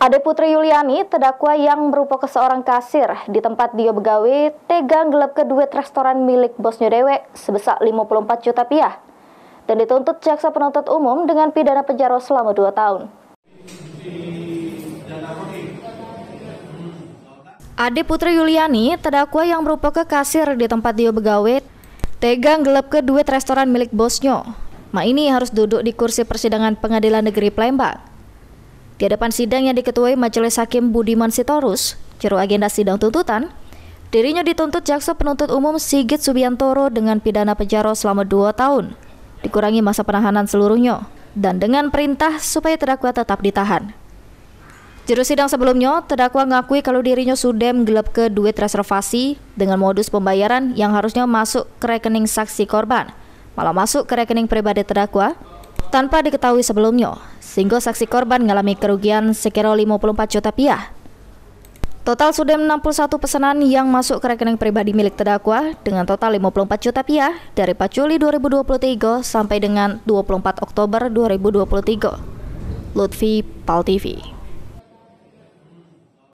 Ade Putri Yuliani, terdakwa yang berupa seorang kasir di tempat dia begawe, tega gelap ke duit restoran milik bosnya dewek sebesar 54 juta rupiah dan dituntut jaksa penuntut umum dengan pidana penjara selama 2 tahun. Ade Putri Yuliani, terdakwa yang merupakan kasir di tempat dia begawe, tega gelap ke duit restoran milik bosnya. Ma ini harus duduk di kursi persidangan pengadilan negeri Palembang di hadapan sidang yang diketuai Majelis Hakim Budiman Sitorus, juru agenda sidang tuntutan, dirinya dituntut jaksa penuntut umum Sigit Subiantoro dengan pidana penjara selama dua tahun, dikurangi masa penahanan seluruhnya, dan dengan perintah supaya terdakwa tetap ditahan. Juru sidang sebelumnya, terdakwa mengakui kalau dirinya sudah menggelap ke duit reservasi dengan modus pembayaran yang harusnya masuk ke rekening saksi korban, malah masuk ke rekening pribadi terdakwa tanpa diketahui sebelumnya sehingga saksi korban mengalami kerugian sekitar 54 juta rupiah. Total sudah 61 pesanan yang masuk ke rekening pribadi milik terdakwa dengan total 54 juta rupiah dari 4 Juli 2023 sampai dengan 24 Oktober 2023. Lutfi Pal TV